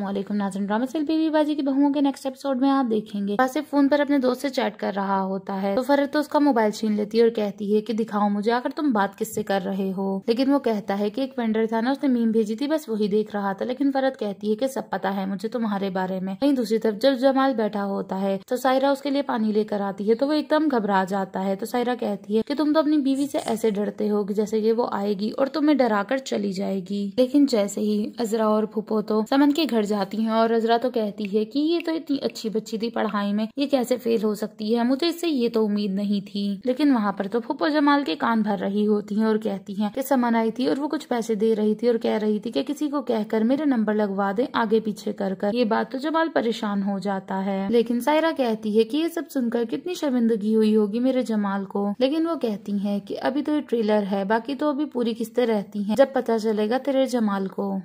वालेकुम नाजन drama cell बीवी बाजी की बहुओं के नेक्स्ट एपिसोड में आप देखेंगे आसिफ फोन पर अपने दोस्त से चैट कर रहा होता है तो फरत तो उसका मोबाइल छीन लेती है और कहती है कि दिखाओ मुझे आकर तुम बात किससे कर रहे हो लेकिन वो कहता है कि एक वेंडर था ना उसने मीम भेजी थी बस वही देख रहा था लेकिन फरत कहती है की सब पता है मुझे तुम्हारे बारे में वही दूसरी तरफ जब जमाल बैठा होता है तो सायरा उसके लिए पानी लेकर आती है तो वो एकदम घबरा जाता है तो सायरा कहती है की तुम तो अपनी बीवी से ऐसे डरते हो की जैसे की वो आएगी और तुम्हें डरा चली जाएगी लेकिन जैसे ही अजरा और फुपो तो समन के घर घर जाती हैं और रजरा तो कहती है कि ये तो इतनी अच्छी बच्ची थी पढ़ाई में ये कैसे फेल हो सकती है मुझे इससे ये तो उम्मीद नहीं थी लेकिन वहाँ पर तो फुप्पो जमाल के कान भर रही होती है और कहती है की समन आई थी और वो कुछ पैसे दे रही थी और कह रही थी की किसी को कहकर मेरे नंबर लगवा दे आगे पीछे कर कर ये बात तो जमाल परेशान हो जाता है लेकिन सायरा कहती है की ये सब सुनकर कितनी शर्मिंदगी हुई होगी मेरे जमाल को लेकिन वो कहती है की अभी तो ये ट्रेलर है बाकी तो अभी पूरी किस्तें रहती है जब पता चलेगा तेरे जमाल को